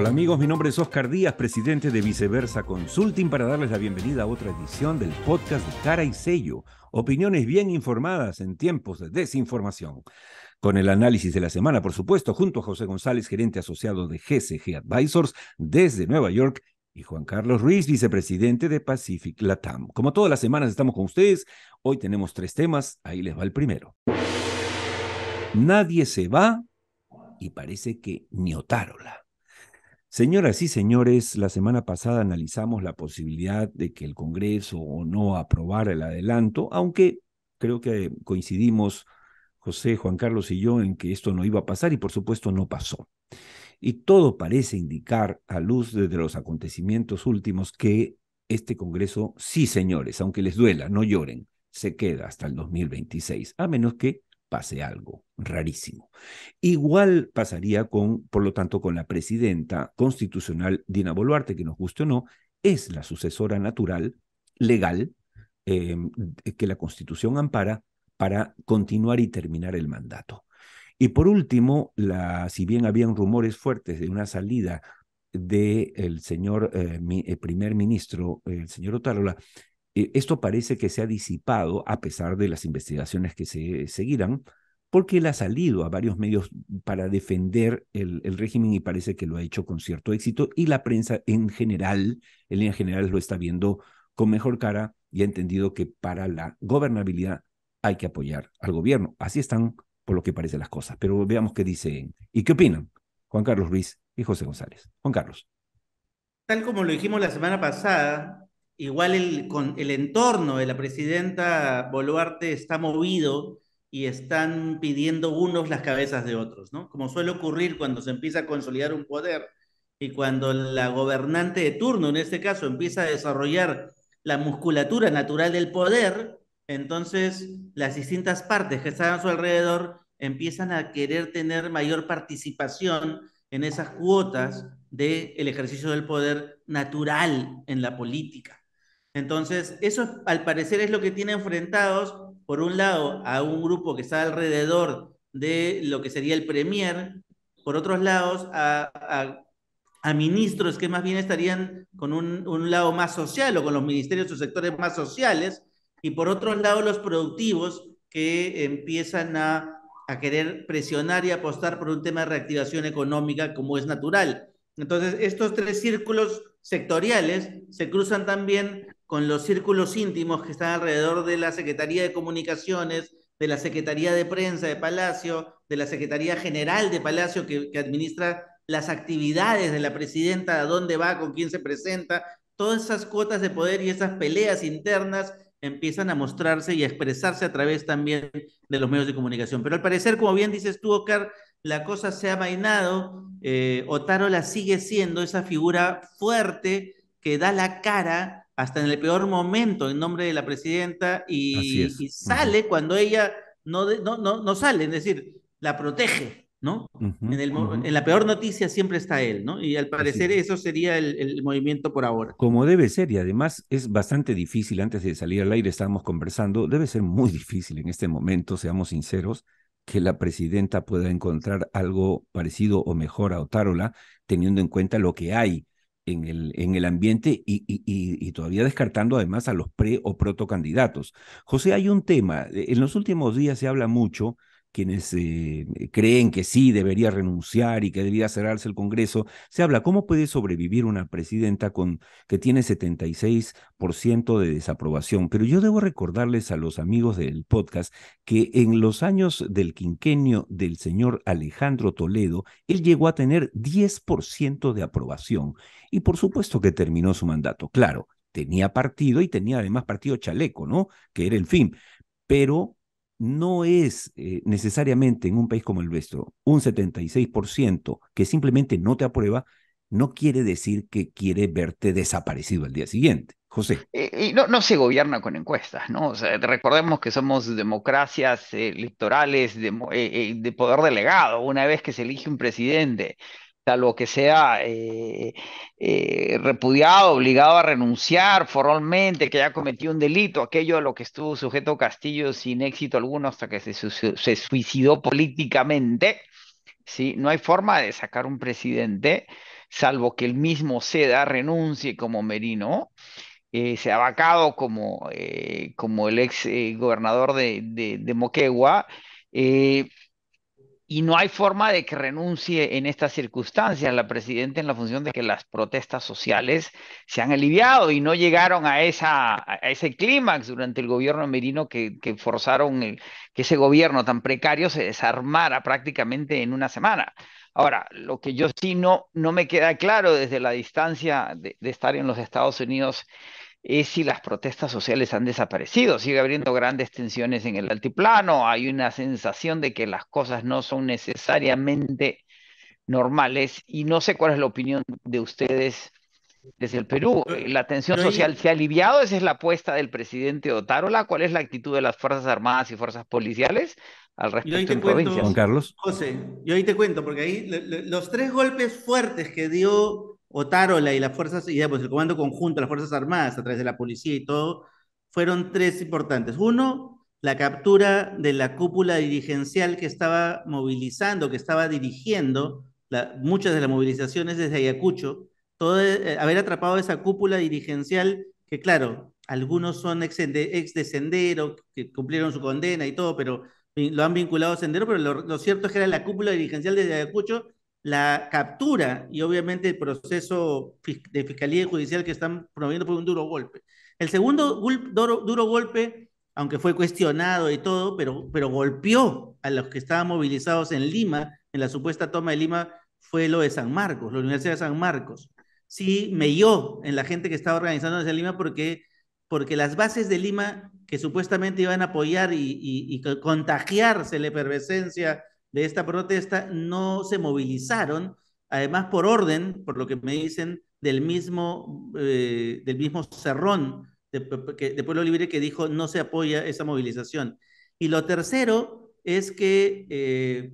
Hola amigos, mi nombre es Oscar Díaz, presidente de Viceversa Consulting, para darles la bienvenida a otra edición del podcast de Cara y Sello, opiniones bien informadas en tiempos de desinformación. Con el análisis de la semana, por supuesto, junto a José González, gerente asociado de GCG Advisors desde Nueva York, y Juan Carlos Ruiz, vicepresidente de Pacific Latam. Como todas las semanas estamos con ustedes, hoy tenemos tres temas, ahí les va el primero. Nadie se va y parece que Niotárola. Señoras y señores, la semana pasada analizamos la posibilidad de que el Congreso o no aprobara el adelanto, aunque creo que coincidimos José, Juan Carlos y yo en que esto no iba a pasar y por supuesto no pasó. Y todo parece indicar a luz de los acontecimientos últimos que este Congreso, sí señores, aunque les duela, no lloren, se queda hasta el 2026, a menos que pase algo rarísimo. Igual pasaría con, por lo tanto, con la presidenta constitucional Dina Boluarte, que nos guste o no, es la sucesora natural, legal, eh, que la Constitución ampara para continuar y terminar el mandato. Y por último, la, si bien habían rumores fuertes de una salida del señor eh, primer ministro, el señor Otárola, eh, esto parece que se ha disipado a pesar de las investigaciones que se seguirán, porque él ha salido a varios medios para defender el, régimen y parece que lo ha hecho con cierto éxito y la prensa en general, en línea general, lo está viendo con mejor cara y ha entendido que para la gobernabilidad hay que apoyar al gobierno. Así están por lo que parece las cosas, pero veamos qué dicen y qué opinan Juan Carlos Ruiz y José González. Juan Carlos. Tal como lo dijimos la semana pasada, Igual el, con el entorno de la presidenta Boluarte está movido y están pidiendo unos las cabezas de otros, ¿no? Como suele ocurrir cuando se empieza a consolidar un poder y cuando la gobernante de turno, en este caso, empieza a desarrollar la musculatura natural del poder, entonces las distintas partes que están a su alrededor empiezan a querer tener mayor participación en esas cuotas del ejercicio del poder natural en la política. Entonces, eso al parecer es lo que tiene enfrentados, por un lado, a un grupo que está alrededor de lo que sería el Premier, por otros lados, a, ministros que más bien estarían con un, lado más social o con los ministerios o sectores más sociales, y por otro lado, los productivos que empiezan a querer presionar y apostar por un tema de reactivación económica como es natural. Entonces, estos tres círculos sectoriales se cruzan también con los círculos íntimos que están alrededor de la Secretaría de Comunicaciones, de la Secretaría de Prensa de Palacio, de la Secretaría General de Palacio que, administra las actividades de la presidenta, a dónde va, con quién se presenta, todas esas cuotas de poder y esas peleas internas empiezan a mostrarse y a expresarse a través también de los medios de comunicación. Pero al parecer, como bien dices tú, Ocar, la cosa se ha mainado, eh, Otárola sigue siendo esa figura fuerte que da la cara hasta en el peor momento en nombre de la presidenta y, sale cuando ella no, no, no, sale, es decir, la protege, ¿no? en, la peor noticia siempre está él, ¿no? Y al parecer eso sería el, el, movimiento por ahora. Como debe ser, y además es bastante difícil, antes de salir al aire estábamos conversando, debe ser muy difícil en este momento, seamos sinceros, que la presidenta pueda encontrar algo parecido o mejor a Otárola, teniendo en cuenta lo que hay en el, en el ambiente y, y, y, todavía descartando además a los pre o protocandidatos. José, hay un tema, eh, en los últimos días se habla mucho quienes eh, creen que sí debería renunciar y que debía cerrarse el Congreso, se habla, ¿cómo puede sobrevivir una presidenta con, que tiene 76% de desaprobación? Pero yo debo recordarles a los amigos del podcast que en los años del quinquenio del señor Alejandro Toledo, él llegó a tener 10% de aprobación y por supuesto que terminó su mandato. Claro, tenía partido y tenía además partido chaleco, ¿no? Que era el fin. Pero no es eh, necesariamente en un país como el nuestro un 76% que simplemente no te aprueba, no quiere decir que quiere verte desaparecido al día siguiente. José. Eh, y, no, se gobierna con encuestas, ¿no? O sea, recordemos que somos democracias eh, electorales de poder delegado. Una vez que se elige un presidente, lo que sea eh, eh, repudiado, obligado a renunciar formalmente, que haya cometido un delito, aquello a lo que estuvo sujeto Castillo sin éxito alguno hasta que se, suicidó políticamente. ¿sí? No hay forma de sacar un presidente, salvo que el mismo ceda, renuncie como Merino. Eh, se ha vacado como, como el ex gobernador de, Moquegua. Eh, y no hay forma de que renuncie en estas circunstancias la presidenta en la función de que las protestas sociales se han aliviado y no llegaron a, esa, a ese clímax durante el gobierno merino que, que forzaron que ese gobierno tan precario se desarmara prácticamente en una semana. Ahora, lo que yo sí no, no me queda claro desde la distancia de estar en los Estados Unidos es si las protestas sociales han desaparecido. Sigue habiendo grandes tensiones en el altiplano, hay una sensación de que las cosas no son necesariamente normales y no sé cuál es la opinión de ustedes desde el Perú. ¿La tensión social se ha aliviado? ¿Esa es la apuesta del presidente Otárola? ¿Cuál es la actitud de las Fuerzas Armadas y Fuerzas Policiales al respecto en provincias? Juan Carlos. José, yo ahí te cuento, porque ahí los tres golpes fuertes que dio Otárola y las fuerzas, y pues, el comando conjunto, las fuerzas armadas a través de la policía y todo, fueron tres importantes. Uno, la captura de la cúpula dirigencial que estaba movilizando, que estaba dirigiendo la, muchas de las movilizaciones desde Ayacucho. Todo, eh, haber atrapado esa cúpula dirigencial, que claro, algunos son ex, de, Sendero, que cumplieron su condena y todo, pero lo han vinculado a Sendero, pero lo, lo cierto es que era la cúpula dirigencial desde Ayacucho la captura y obviamente el proceso de fiscalía judicial que están promoviendo fue un duro golpe. El segundo duro, golpe, aunque fue cuestionado y todo, pero, pero golpeó a los que estaban movilizados en Lima, en la supuesta toma de Lima, fue lo de San Marcos, la Universidad de San Marcos. Sí, dio en la gente que estaba organizando en Lima porque, porque las bases de Lima que supuestamente iban a apoyar y, contagiarse la efervescencia de esta protesta no se movilizaron, además por orden, por lo que me dicen, del mismo, eh, del mismo Cerrón de, Pueblo Libre que dijo no se apoya esa movilización. Y lo tercero es que eh,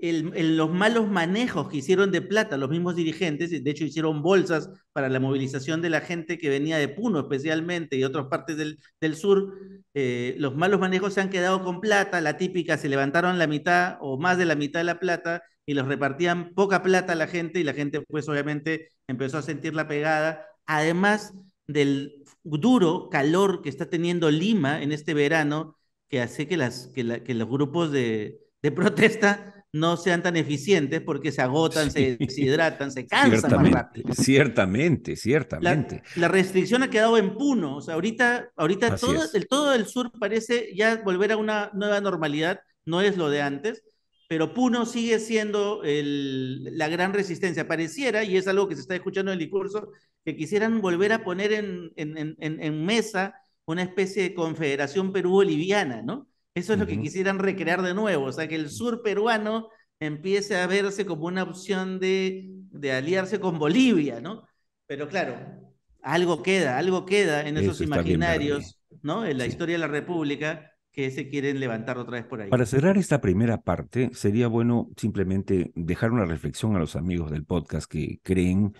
los malos manejos que hicieron de plata los mismos dirigentes, de hecho hicieron bolsas para la movilización de la gente que venía de Puno especialmente y otras partes del, sur, eh, los malos manejos se han quedado con plata, la típica, se levantaron la mitad o más de la mitad de la plata y los repartían poca plata a la gente y la gente pues obviamente empezó a sentir la pegada, además del duro calor que está teniendo Lima en este verano, que hace que, las, los grupos de, de protesta no sean tan eficientes porque se agotan, se deshidratan, se cansan ciertamente, más rápido. Ciertamente, ciertamente. La, restricción ha quedado en Puno. O sea, ahorita, ahorita todo, el, sur parece ya volver a una nueva normalidad, no es lo de antes, pero Puno sigue siendo la gran resistencia. Pareciera, y es algo que se está escuchando en el discurso, que quisieran volver a poner en, mesa una especie de confederación perú-boliviana, ¿no? Eso es lo que quisieran recrear de nuevo, o sea, que el sur peruano empiece a verse como una opción de, de aliarse con Bolivia, ¿no? Pero claro, algo queda, algo queda en esos imaginarios, ¿no? En la historia de la República que se quieren levantar otra vez por ahí. Para cerrar esta primera parte, sería bueno simplemente dejar una reflexión a los amigos del podcast que creen,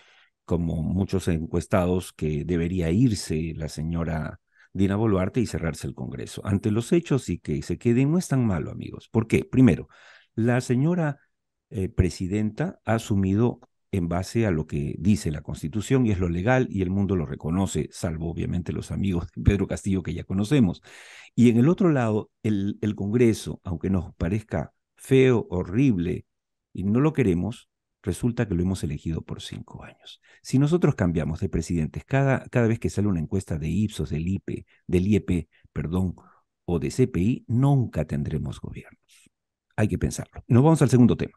como muchos encuestados, que debería irse la señora Dina Boluarte y cerrarse el Congreso. Ante los hechos y que se quede, no es tan malo, amigos. ¿Por qué? Primero, la señora eh, presidenta ha asumido en base a lo que dice la Constitución y es lo legal y el mundo lo reconoce, salvo obviamente los amigos de Pedro Castillo que ya conocemos. Y en el otro lado, el Congreso, aunque nos parezca feo, horrible y no lo queremos, Resulta que lo hemos elegido por cinco años. Si nosotros cambiamos de presidentes cada, cada vez que sale una encuesta de Ipsos, del IPE, del IEP, perdón, o de CPI, nunca tendremos gobiernos. Hay que pensarlo. Nos vamos al segundo tema.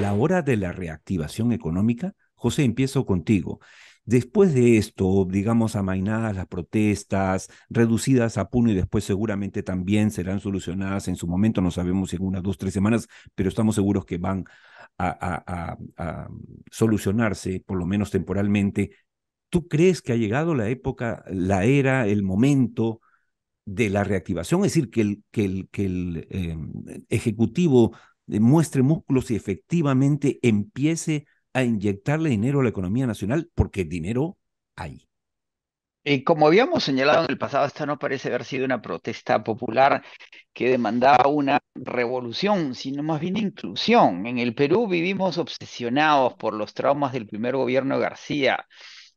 La hora de la reactivación económica. José, empiezo contigo. Después de esto, digamos, amainadas las protestas, reducidas a puno y después seguramente también serán solucionadas en su momento, no sabemos si en unas dos, tres semanas, pero estamos seguros que van a, solucionarse, por lo menos temporalmente. ¿Tú crees que ha llegado la época, la era, el momento? de la reactivación, es decir, que el, que el, em, Ejecutivo muestre músculos y efectivamente empiece a inyectarle dinero a la economía nacional porque dinero hay. Y como habíamos señalado en el pasado, esta no parece haber sido una protesta popular que demandaba una revolución, sino más bien inclusión. En el Perú vivimos obsesionados por los traumas del primer gobierno García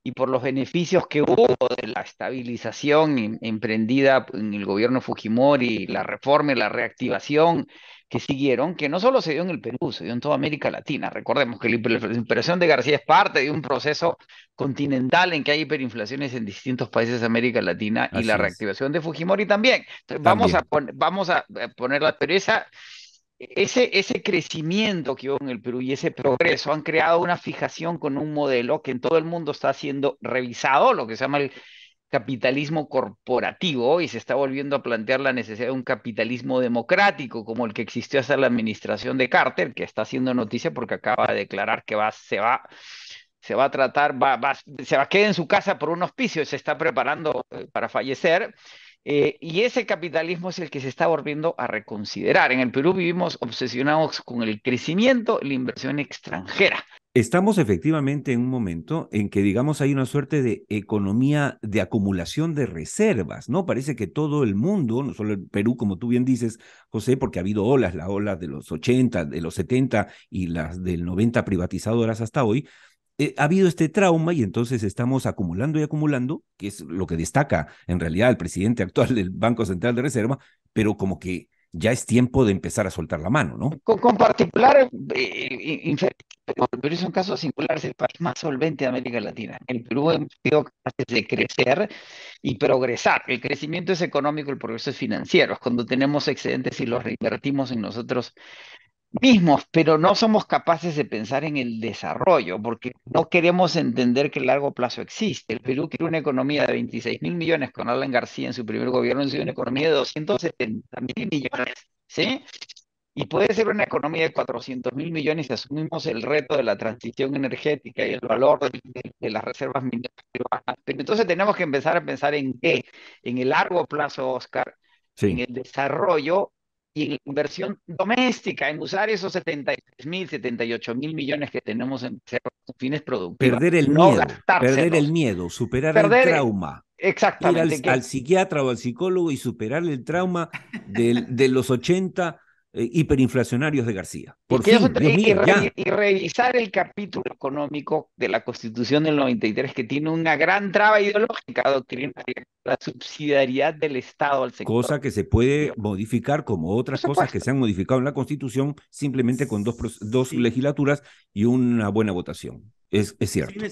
y por los beneficios que hubo de la estabilización em-, emprendida en el gobierno Fujimori, la reforma y la reactivación que siguieron, que no solo se dio en el Perú, se dio en toda América Latina. Recordemos que la hiperinflación de García es parte de un proceso continental en que hay hiperinflaciones en distintos países de América Latina y la reactivación de Fujimori también. Vamos, a vamos a ponerla, pero ese, ese crecimiento que hubo en el Perú y ese progreso han creado una fijación con un modelo que en todo el mundo está siendo revisado, lo que se llama el capitalismo corporativo y se está volviendo a plantear la necesidad de un capitalismo democrático como el que existió hasta la administración de Carter, que está haciendo noticia porque acaba de declarar que va, se va se va a tratar, va, se va a quedar en su casa por un hospicio, se está preparando eh, para fallecer. Eh, y ese capitalismo es el que se está volviendo a reconsiderar. En el Perú vivimos obsesionados con el crecimiento, la inversión extranjera. Estamos efectivamente en un momento en que, digamos, hay una suerte de economía de acumulación de reservas, ¿no? Parece que todo el mundo, no solo el Perú, como tú bien dices, José, porque ha habido olas, la ola de los 80, de los 70 y las del 90 privatizadoras hasta hoy, eh, ha habido este trauma y entonces estamos acumulando y acumulando, que es lo que destaca en realidad el presidente actual del Banco Central de Reserva, pero como que ya es tiempo de empezar a soltar la mano, ¿no? Con, particular eh, eh, es un caso singular, es el país más solvente de América Latina. El Perú ha sido capaz de crecer y progresar. El crecimiento es económico, el progreso es financiero. Cuando tenemos excedentes y los reinvertimos en nosotros mismos, pero no somos capaces de pensar en el desarrollo, porque no queremos entender que el largo plazo existe. El Perú quiere una economía de 26 mil millones con Alan García en su primer gobierno, y una economía de 270 mil millones, ¿sí? Y puede ser una economía de 400 mil millones si asumimos el reto de la transición energética y el valor de, las reservas mineras Pero entonces tenemos que empezar a pensar en qué, en el largo plazo, Oscar, en el desarrollo y en inversión doméstica, en usar esos 73 mil, 78 mil millones que tenemos en fines productivos. Perder el miedo, perder el miedo, superar el trauma. Exactamente. al, psiquiatra o al psicólogo y superar el trauma de los 80 eh, hiperinflacionarios de García. Por y, revisar el capítulo económico de la Constitución del 93 que tiene una gran traba ideológica doctrinaria, la subsidiariedad del Estado al sector. Cosa que se puede modificar como otras cosas que se han modificado en la Constitución simplemente con dos, dos legislaturas y una buena votación. Es, es cierto.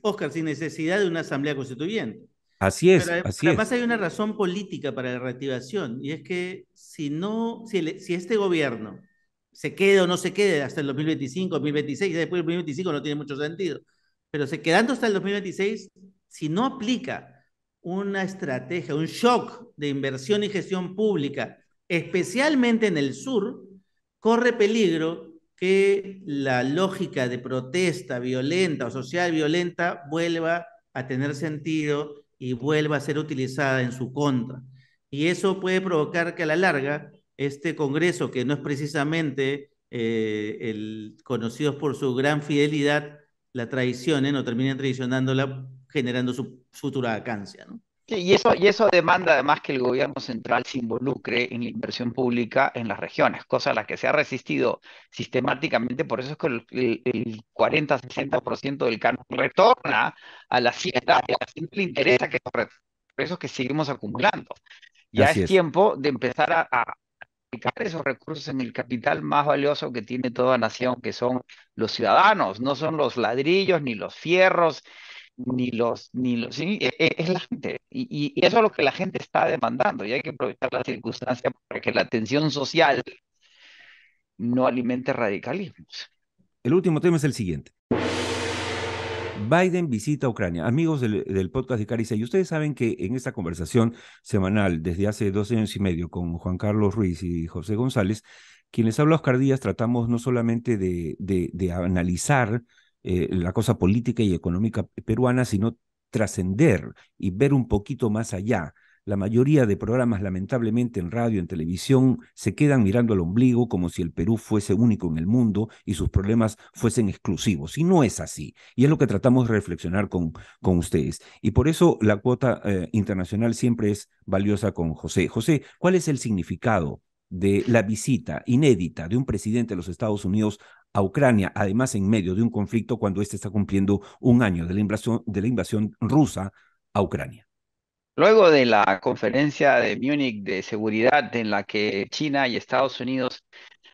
Oscar, sin necesidad de una asamblea constituyente. Así es, Pero, eh, además hay una razón política para la reactivación y es que si no, si, este gobierno se queda o no se quede hasta el 2025, 2026, después del 2025 no tiene mucho sentido, pero se quedando hasta el 2026, si no aplica una estrategia, un shock de inversión y gestión pública, especialmente en el sur, corre peligro que la lógica de protesta violenta o social violenta vuelva a tener sentido y vuelva a ser utilizada en su contra. Y eso puede provocar que a la larga este Congreso, que no es precisamente eh, el, conocido por su gran fidelidad, la traicionen o terminen traicionándola generando su futura vacancia. ¿no? Y eso, y eso demanda además que el gobierno central se involucre en la inversión pública en las regiones, cosa a la que se ha resistido sistemáticamente, por eso es que el, 40-60% del canon retorna a la ciudad, a la hacienda le interesa que los recursos que seguimos acumulando. Ya es, tiempo de empezar a, a aplicar esos recursos en el capital más valioso que tiene toda nación, que son los ciudadanos, no son los ladrillos ni los fierros ni los, ni los, sí, e, e, es, la gente. Y, y, eso es lo que la gente está demandando y hay que aprovechar la circunstancia para que la tensión social no alimente radicalismos. El último tema es el siguiente. Biden visita Ucrania. Amigos del, del podcast de Caricia, y ustedes saben que en esta conversación semanal desde hace dos años y medio con Juan Carlos Ruiz y José González, quienes habla Oscar Díaz, tratamos no solamente de, de, de analizar eh, la cosa política y económica peruana, sino trascender y ver un poquito más allá. La mayoría de programas, lamentablemente, en radio, en televisión, se quedan mirando al ombligo como si el Perú fuese único en el mundo y sus problemas fuesen exclusivos. Y no es así. Y es lo que tratamos de reflexionar con, con ustedes. Y por eso la cuota eh, internacional siempre es valiosa con José. José, ¿cuál es el significado de la visita inédita de un presidente de los Estados Unidos a Ucrania, además en medio de un conflicto cuando éste está cumpliendo un año de la invasión, rusa a Ucrania. Luego de la conferencia de Múnich de seguridad en la que China y Estados Unidos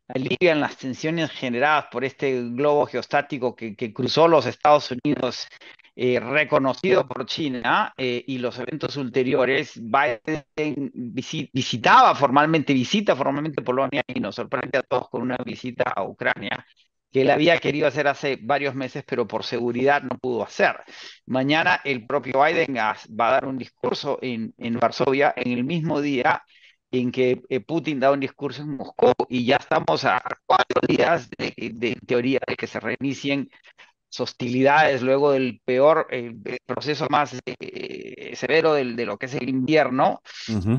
alivian las tensiones generadas por este globo geostático que, cruzó los Estados Unidos eh, reconocido por China eh, y los eventos ulteriores, Biden visitaba formalmente, visita formalmente Polonia y nos sorprende a todos con una visita a Ucrania que él había querido hacer hace varios meses, pero por seguridad no pudo hacer. Mañana el propio Biden va a dar un discurso en, en Varsovia en el mismo día en que eh, Putin da un discurso en Moscú y ya estamos a cuatro días de, teoría de que se reinicien hostilidades luego del peor eh, proceso más eh, severo de, lo que es el invierno,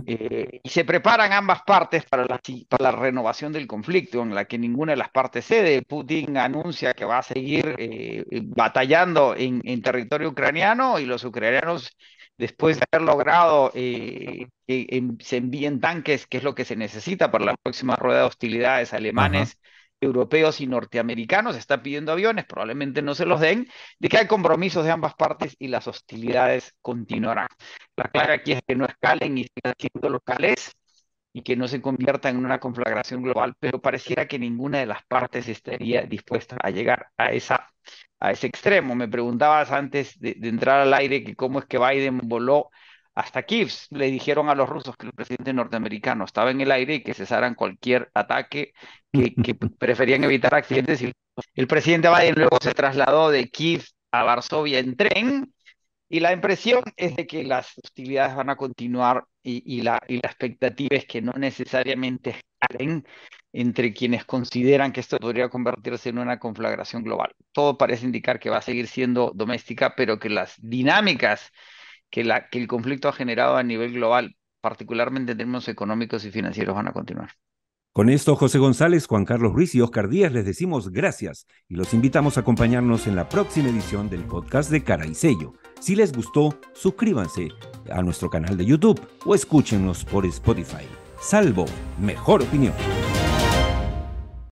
eh, y se preparan ambas partes para la, para la, renovación del conflicto, en la que ninguna de las partes cede. Putin anuncia que va a seguir eh, batallando en, territorio ucraniano y los ucranianos, después de haber logrado eh, que se envíen tanques, que es lo que se necesita para la próxima rueda de hostilidades alemanes, europeos y norteamericanos están pidiendo aviones, probablemente no se los den, de que hay compromisos de ambas partes y las hostilidades continuarán. La clave aquí es que no escalen y sigan siendo locales y que no se convierta en una conflagración global, pero pareciera que ninguna de las partes estaría dispuesta a llegar a, ese extremo. Me preguntabas antes de, de entrar al aire que cómo es que Biden voló hasta Kiev le dijeron a los rusos que el presidente norteamericano estaba en el aire y que cesaran cualquier ataque, que, preferían evitar accidentes. El presidente Biden luego se trasladó de Kiev a Varsovia en tren y la impresión es de que las hostilidades van a continuar y, la, y la expectativa es que no necesariamente escalen entre quienes consideran que esto podría convertirse en una conflagración global. Todo parece indicar que va a seguir siendo doméstica, pero que las dinámicas que, el conflicto ha generado a nivel global, particularmente en términos económicos y financieros, van a continuar. Con esto, José González, Juan Carlos Ruiz y Oscar Díaz les decimos gracias y los invitamos a acompañarnos en la próxima edición del podcast de Cara y Sello. Si les gustó, suscríbanse a nuestro canal de YouTube o escúchenos por Spotify. Salvo, mejor opinión.